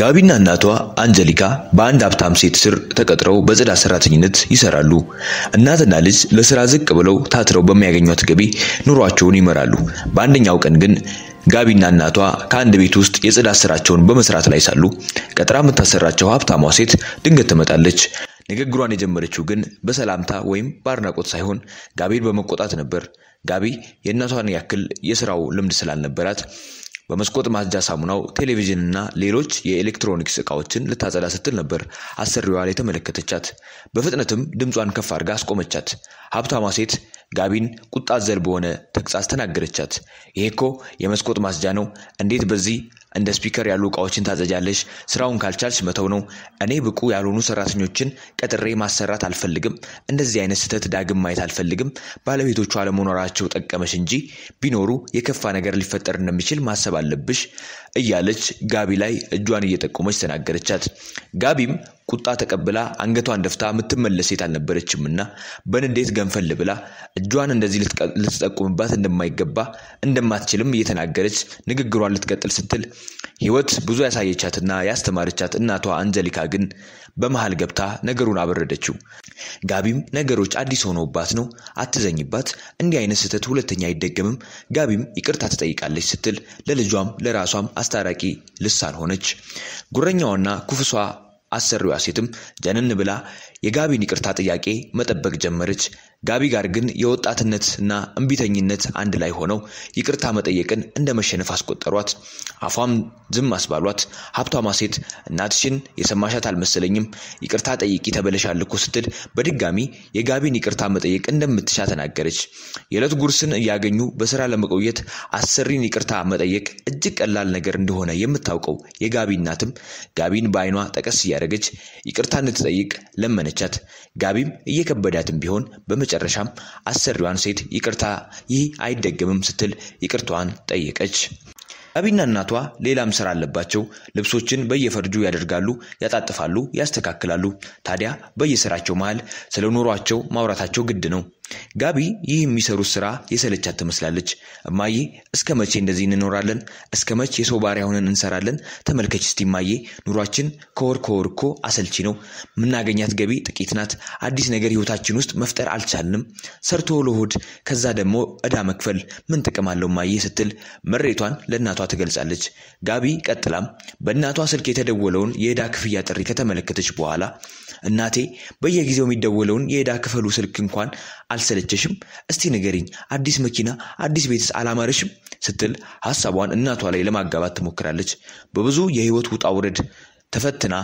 ጋቢና እናቷ አንጀሊካ በአንድ ሀብታም ሴት ስር ተቀጥረው በጽዳት ሰራተኝነት ይሰራሉ። እናትና ልጅ ለስራ ዝቅ ብለው ታትረው በሚያገኟት ገቢ ኑሯቸውን ይመራሉ። በአንደኛው ቀን ግን ጋቢና እናቷ ከአንድ ቤት ውስጥ የጽዳት ስራቸውን በመስራት ላይ ሳሉ ቀጥራ የምታሰራቸው ሀብታሟ ሴት ድንገት ትመጣለች። ንግግሯን የጀመረችው ግን በሰላምታ ወይም በአድናቆት ሳይሆን ጋቢን በመቆጣት ነበር። ጋቢ የእናቷን ያክል የስራው ልምድ ስላልነበራት በመስኮት ማጽጃ ሳሙናው ቴሌቪዥንና ሌሎች የኤሌክትሮኒክስ እቃዎችን ልታጸዳ ስትል ነበር አሰሪዋ ላይ ተመለከተቻት። በፍጥነትም ድምጿን ከፍ አድርጋ አስቆመቻት። ሀብታማ ሴት ጋቢን ቁጣ ዘል በሆነ ተግሳጽ ተናገረቻት። ይሄ እኮ የመስኮት ማጽጃ ነው። እንዴት በዚህ እንደ ስፒከር ያሉ እቃዎችን ታጸጃለሽ። ስራውን ካልቻልሽ መተው ነው። እኔ ብቁ ያልሆኑ ሰራተኞችን ቀጥሬ ማሰራት አልፈልግም። እንደዚህ አይነት ስህተት ዳግም ማየት አልፈልግም። ባለቤቶቹ አለመኖራቸው ጠቀመሽ እንጂ ቢኖሩ የከፋ ነገር ሊፈጠር እንደሚችል ማሰብ አለብሽ እያለች ጋቢ ላይ እጇን እየጠቆመች ተናገረቻት። ጋቢም ቁጣ ተቀብላ አንገቷን ደፍታ የምትመለስ ሴት አልነበረችም እና በንዴት ገንፈል ብላ እጇን እንደዚህ ልትጠቁምባት እንደማይገባ እንደማትችልም እየተናገረች ንግግሯን ልትቀጥል ስትል ህይወት ብዙ ያሳየቻትና ያስተማረቻት እናቷ አንጀሊካ ግን በመሃል ገብታ ነገሩን አበረደችው። ጋቢም ነገሮች አዲስ ሆኖባት ነው፣ አትዘኝባት፣ እንዲህ አይነት ስህተት ሁለተኛ አይደገምም፣ ጋቢም ይቅርታ ትጠይቃለች ስትል ለልጇም ለራሷም አስታራቂ ልሳን ሆነች። ጉረኛዋና ኩፍሷ አሰሪዋ ሴትም ጀነን ብላ የጋቢን ይቅርታ ጥያቄ መጠበቅ ጀመረች። ጋቢ ጋር ግን የወጣትነትና እምቢተኝነት አንድ ላይ ሆነው ይቅርታ መጠየቅን እንደ መሸነፍ አስቆጠሯት። አፏም ዝም አስባሏት። ሀብታማ ሴት እናትሽን የሰማሻት አልመሰለኝም፣ ይቅርታ ጠይቂ ተበለሻል እኮ ስትል በድጋሚ የጋቢን ይቅርታ መጠየቅ እንደምትሻ ተናገረች። የዕለት ጉርስን እያገኙ በስራ ለመቆየት አሰሪን ይቅርታ መጠየቅ እጅግ ቀላል ነገር እንደሆነ የምታውቀው የጋቢ እናትም ጋቢን በአይኗ ጠቀስ እያ እያደረገች ይቅርታ እንድትጠይቅ ለመነቻት። ጋቢም እየከበዳትም ቢሆን በመጨረሻም አሰሪዋን ሴት ይቅርታ ይህ አይደገምም ስትል ይቅርታዋን ጠየቀች። ጋቢና እናቷ ሌላም ስራ አለባቸው። ልብሶችን በየፈርጁ ያደርጋሉ፣ ያጣጥፋሉ፣ ያስተካክላሉ። ታዲያ በየስራቸው መሃል ስለ ኑሯቸው ማውራታቸው ግድ ነው። ጋቢ ይህ የሚሰሩት ስራ የሰለቻት ትመስላለች። እማዬ እስከ መቼ እንደዚህ እንኖራለን? እስከ መቼ የሰው ባሪያ ሆነን እንሰራለን? ተመልከች እስቲ እማዬ፣ ኑሯችን ከወር ከወር እኮ አሰልቺ ነው። የምናገኛት ገቢ ጥቂት ናት። አዲስ ነገር ህይወታችን ውስጥ መፍጠር አልቻልንም። ሰርቶ ለሆድ ከዛ ደግሞ እዳ መክፈል ምን ጥቅም አለው እማዬ ስትል መሬቷን ለእናቷ ትገልጻለች። ጋቢ ቀጥላም በእናቷ ስልክ የተደወለውን የእዳ ክፍያ ጥሪ ከተመለከተች በኋላ እናቴ በየጊዜው የሚደወለውን የእዳ ክፈሉ ስልክ እንኳን አልሰለቸሽም? እስቲ ንገሪኝ፣ አዲስ መኪና፣ አዲስ ቤትስ አላማረሽም? ስትል ሀሳቧን እናቷ ላይ ለማጋባት ትሞክራለች። በብዙ የህይወት ውጣ ውረድ ተፈትና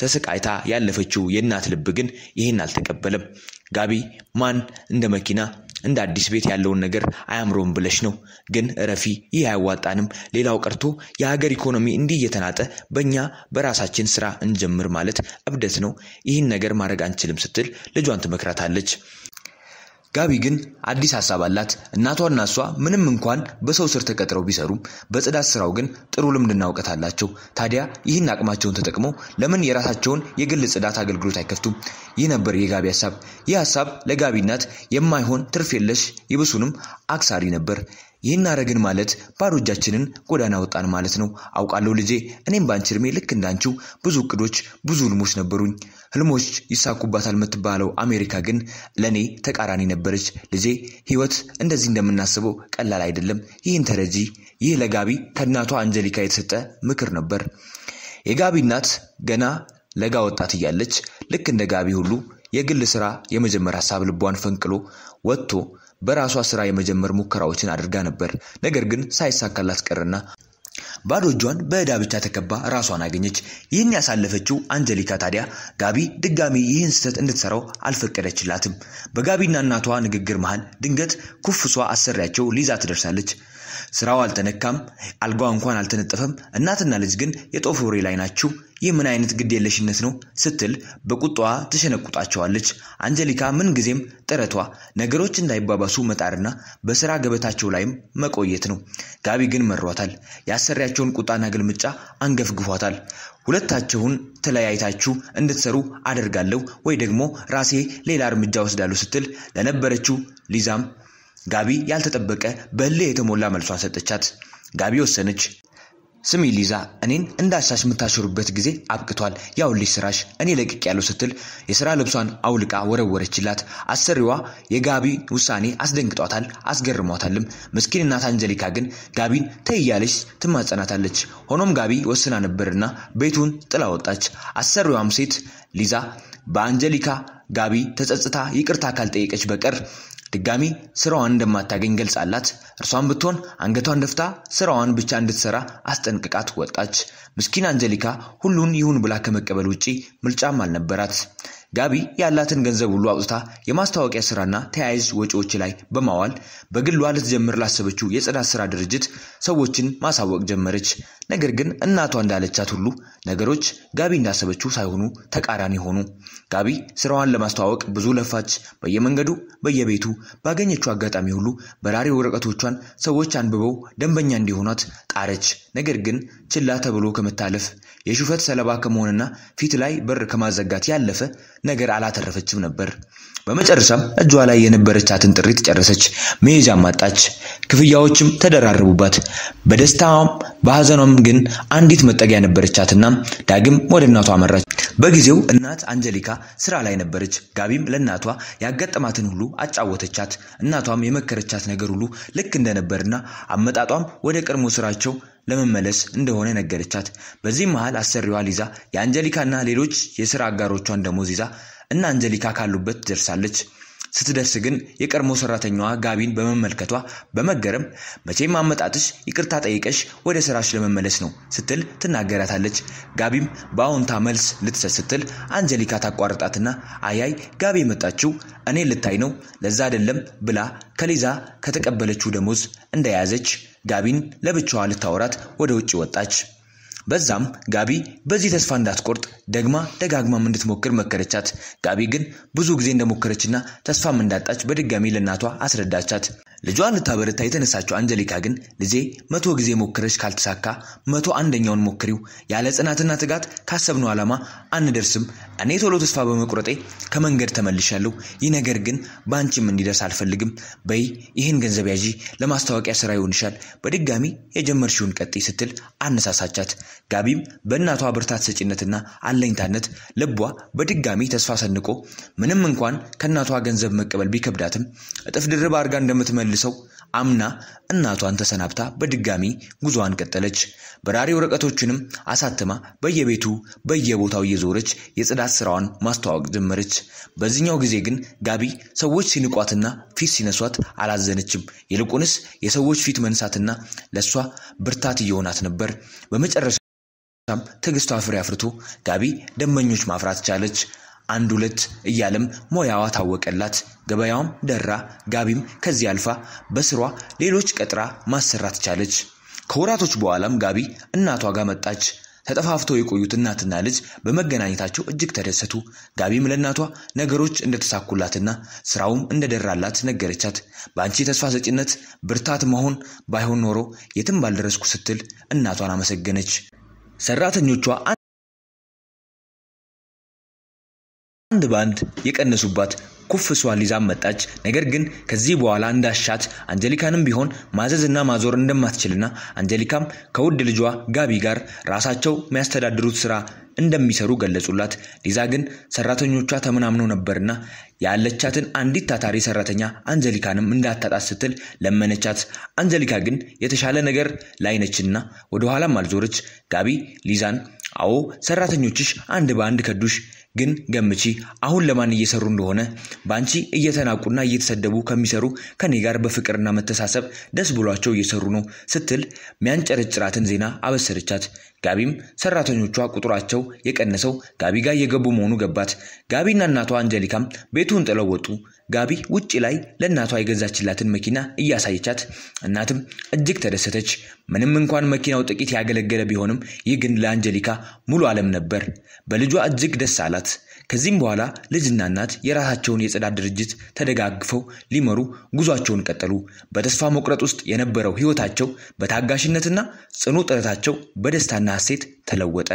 ተሰቃይታ ያለፈችው የእናት ልብ ግን ይህን አልተቀበለም። ጋቢ ማን እንደ መኪና እንደ አዲስ ቤት ያለውን ነገር አያምሮም ብለሽ ነው። ግን እረፊ፣ ይህ አያዋጣንም። ሌላው ቀርቶ የሀገር ኢኮኖሚ እንዲህ እየተናጠ በእኛ በራሳችን ስራ እንጀምር ማለት እብደት ነው። ይህን ነገር ማድረግ አንችልም ስትል ልጇን ትመክራታለች። ጋቢ ግን አዲስ ሀሳብ አላት። እናቷና እሷ ምንም እንኳን በሰው ስር ተቀጥረው ቢሰሩም በጽዳት ስራው ግን ጥሩ ልምድና እውቀት አላቸው። ታዲያ ይህን አቅማቸውን ተጠቅመው ለምን የራሳቸውን የግል ጽዳት አገልግሎት አይከፍቱም? ይህ ነበር የጋቢ ሀሳብ። ይህ ሀሳብ ለጋቢ እናት የማይሆን ትርፍ የለሽ ይብሱንም አክሳሪ ነበር። ይህን አረግን ማለት ባዶ እጃችንን ጎዳና ወጣን ማለት ነው። አውቃለሁ ልጄ፣ እኔም በአንቺ እድሜ ልክ እንዳንቺው ብዙ እቅዶች፣ ብዙ ህልሞች ነበሩኝ። ህልሞች ይሳኩባታል የምትባለው አሜሪካ ግን ለእኔ ተቃራኒ ነበረች። ልጄ፣ ህይወት እንደዚህ እንደምናስበው ቀላል አይደለም። ይህን ተረጂ። ይህ ለጋቢ ከእናቷ አንጀሊካ የተሰጠ ምክር ነበር። የጋቢ እናት ገና ለጋ ወጣት እያለች ልክ እንደ ጋቢ ሁሉ የግል ስራ የመጀመር ሀሳብ ልቧን ፈንቅሎ ወጥቶ በራሷ ስራ የመጀመር ሙከራዎችን አድርጋ ነበር። ነገር ግን ሳይሳካላት ቀርና ባዶ እጇን በዕዳ ብቻ ተከባ ራሷን አገኘች። ይህን ያሳለፈችው አንጀሊካ ታዲያ ጋቢ ድጋሚ ይህን ስህተት እንድትሰራው አልፈቀደችላትም። በጋቢና እናቷ ንግግር መሃል ድንገት ኩፍሷ አሰሪያቸው ሊዛ ትደርሳለች። ስራው አልተነካም፣ አልጋዋ እንኳን አልተነጠፈም። እናትና ልጅ ግን የጦፍ ወሬ ላይ ናችሁ። ይህ ምን አይነት ግድ የለሽነት ነው ስትል በቁጣዋ ትሸነቁጣቸዋለች። አንጀሊካ ምንጊዜም ጥረቷ ነገሮች እንዳይባባሱ መጣርና በስራ ገበታቸው ላይም መቆየት ነው። ጋቢ ግን መሯታል። ያሰሪያቸውን ቁጣና ግልምጫ አንገፍግፏታል። ሁለታቸውን ተለያይታችሁ እንድትሰሩ አደርጋለሁ ወይ ደግሞ ራሴ ሌላ እርምጃ ወስዳለሁ ስትል ለነበረችው ሊዛም ጋቢ ያልተጠበቀ በእልህ የተሞላ መልሷ ሰጠቻት። ጋቢ ወሰነች። ስሚ ሊዛ፣ እኔን እንዳሻሽ የምታሽሩበት ጊዜ አብቅቷል። ያውልሽ ስራሽ እኔ ለቅቅ ያለው ስትል የስራ ልብሷን አውልቃ ወረወረችላት። አሰሪዋ የጋቢ ውሳኔ አስደንግጧታል፣ አስገርሟታልም። ምስኪን እናት አንጀሊካ ግን ጋቢን ተያለች ትማጸናታለች። ሆኖም ጋቢ ወስና ነበርና ቤቱን ጥላ ወጣች። አሰሪዋም ሴት ሊዛ በአንጀሊካ ጋቢ ተጸጽታ ይቅርታ ካልጠየቀች በቀር ድጋሚ ስራዋን እንደማታገኝ ገልጻላት፣ እርሷን ብትሆን አንገቷን ደፍታ ስራዋን ብቻ እንድትሰራ አስጠንቅቃት ወጣች። ምስኪን አንጀሊካ ሁሉን ይሁን ብላ ከመቀበል ውጪ ምርጫም አልነበራት። ጋቢ ያላትን ገንዘብ ሁሉ አውጥታ የማስታወቂያ ስራና ተያያዥ ወጪዎች ላይ በማዋል በግሏ ልትጀምር ላሰበችው የጽዳት ስራ ድርጅት ሰዎችን ማሳወቅ ጀመረች። ነገር ግን እናቷ እንዳለቻት ሁሉ ነገሮች ጋቢ እንዳሰበችው ሳይሆኑ ተቃራኒ ሆኑ። ጋቢ ስራዋን ለማስተዋወቅ ብዙ ለፋች። በየመንገዱ በየቤቱ ባገኘችው አጋጣሚ ሁሉ በራሪ ወረቀቶቿን ሰዎች አንብበው ደንበኛ እንዲሆኗት ጣረች። ነገር ግን ችላ ተብሎ ከመታለፍ የሹፈት ሰለባ ከመሆንና ፊት ላይ በር ከማዘጋት ያለፈ ነገር አላተረፈችም ነበር። በመጨረሻም እጇ ላይ የነበረቻትን ጥሪት ጨረሰች፣ መሄጃም አጣች፣ ክፍያዎችም ተደራረቡባት። በደስታም በሐዘኗም ግን አንዲት መጠጊያ ነበረቻትና ዳግም ወደ እናቷ አመራች። በጊዜው እናት አንጀሊካ ስራ ላይ ነበረች። ጋቢም ለእናቷ ያጋጠማትን ሁሉ አጫወተቻት። እናቷም የመከረቻት ነገር ሁሉ ልክ እንደነበርና አመጣጧም ወደ ቀድሞ ስራቸው ለመመለስ እንደሆነ ነገረቻት። በዚህም መሃል አሰሪዋ ሊዛ የአንጀሊካና ሌሎች የስራ አጋሮቿን ደሞዝ ይዛ እና አንጀሊካ ካሉበት ደርሳለች። ስትደርስ ግን የቀድሞ ሰራተኛዋ ጋቢን በመመልከቷ በመገረም መቼም አመጣጥሽ ይቅርታ ጠይቀሽ ወደ ስራሽ ለመመለስ ነው ስትል ትናገራታለች። ጋቢም በአዎንታ መልስ ልትሰጥ ስትል አንጀሊካ ታቋርጣትና አያይ ጋቢ የመጣችው እኔ ልታይ ነው ለዛ አይደለም ብላ ከሊዛ ከተቀበለችው ደሞዝ እንደያዘች ጋቢን ለብቻዋ ልታወራት ወደ ውጭ ወጣች። በዛም ጋቢ በዚህ ተስፋ እንዳትቆርጥ ደግማ ደጋግማም እንድትሞክር መከረቻት። ጋቢ ግን ብዙ ጊዜ እንደሞከረችና ተስፋም እንዳጣች በድጋሚ ለእናቷ አስረዳቻት። ልጇን ልታበረታ የተነሳችው አንጀሊካ ግን ልጄ መቶ ጊዜ ሞክረሽ ካልተሳካ መቶ አንደኛውን ሞክሪው። ያለ ጽናትና ትጋት ካሰብነው ዓላማ አንደርስም። እኔ ቶሎ ተስፋ በመቁረጤ ከመንገድ ተመልሻለሁ። ይህ ነገር ግን በአንቺም እንዲደርስ አልፈልግም። በይ ይህን ገንዘብ ያዢ፣ ለማስታወቂያ ስራ ይሆንሻል። በድጋሚ የጀመርሽውን ቀጢ ስትል አነሳሳቻት። ጋቢም በእናቷ ብርታት ሰጪነትና አለኝታነት ልቧ በድጋሚ ተስፋ ሰንቆ ምንም እንኳን ከእናቷ ገንዘብ መቀበል ቢከብዳትም እጥፍ ድርብ አድርጋ እንደምትመል ተመልሰው አምና እናቷን ተሰናብታ በድጋሚ ጉዞዋን ቀጠለች። በራሪ ወረቀቶችንም አሳትማ በየቤቱ በየቦታው እየዞረች የጽዳት ስራዋን ማስተዋወቅ ጀመረች። በዚህኛው ጊዜ ግን ጋቢ ሰዎች ሲንቋትና ፊት ሲነሷት አላዘነችም። ይልቁንስ የሰዎች ፊት መንሳትና ለእሷ ብርታት እየሆናት ነበር። በመጨረሻም ትዕግስቷ ፍሬ አፍርቶ ጋቢ ደንበኞች ማፍራት ቻለች። አንድ ሁለት እያለም ሞያዋ ታወቀላት። ገበያዋም ደራ፣ ጋቢም ከዚህ አልፋ በስሯ ሌሎች ቀጥራ ማሰራት ቻለች። ከወራቶች በኋላም ጋቢ እናቷ ጋር መጣች። ተጠፋፍተው የቆዩት እናትና ልጅ በመገናኘታቸው እጅግ ተደሰቱ። ጋቢም ለእናቷ ነገሮች እንደተሳኩላትና ስራውም እንደደራላት ነገረቻት። በአንቺ ተስፋ ሰጭነት ብርታት መሆን ባይሆን ኖሮ የትም ባልደረስኩ ስትል እናቷን አመሰገነች። ሰራተኞቿ አንድ በአንድ የቀነሱባት ኩፍ እሷን ሊዛም መጣች። ነገር ግን ከዚህ በኋላ እንዳሻት አንጀሊካንም ቢሆን ማዘዝና ማዞር እንደማትችልና አንጀሊካም ከውድ ልጇ ጋቢ ጋር ራሳቸው የሚያስተዳድሩት ስራ እንደሚሰሩ ገለጹላት። ሊዛ ግን ሰራተኞቿ ተምናምነው ነበርና ያለቻትን አንዲት ታታሪ ሰራተኛ አንጀሊካንም እንዳታጣት ስትል ለመነቻት። አንጀሊካ ግን የተሻለ ነገር ላይነችና ወደኋላም አልዞረች። ጋቢ ሊዛን አዎ ሰራተኞችሽ አንድ በአንድ ከዱሽ ግን ገምቺ አሁን ለማን እየሰሩ እንደሆነ በአንቺ እየተናቁና እየተሰደቡ ከሚሰሩ ከኔ ጋር በፍቅርና መተሳሰብ ደስ ብሏቸው እየሰሩ ነው ስትል ሚያንጨረጭራትን ዜና አበሰረቻት። ጋቢም ሰራተኞቿ ቁጥራቸው የቀነሰው ጋቢ ጋር እየገቡ መሆኑ ገባት። ጋቢና እናቷ አንጀሊካም ቤቱን ጥለው ወጡ። ጋቢ ውጪ ላይ ለእናቷ የገዛችላትን መኪና እያሳየቻት እናትም እጅግ ተደሰተች። ምንም እንኳን መኪናው ጥቂት ያገለገለ ቢሆንም ይህ ግን ለአንጀሊካ ሙሉ ዓለም ነበር። በልጇ እጅግ ደስ አላት። ከዚህም በኋላ ልጅና እናት የራሳቸውን የጽዳት ድርጅት ተደጋግፈው ሊመሩ ጉዟቸውን ቀጠሉ። በተስፋ መቁረጥ ውስጥ የነበረው ሕይወታቸው በታጋሽነትና ጽኑ ጥረታቸው በደስታና ሐሴት ተለወጠ።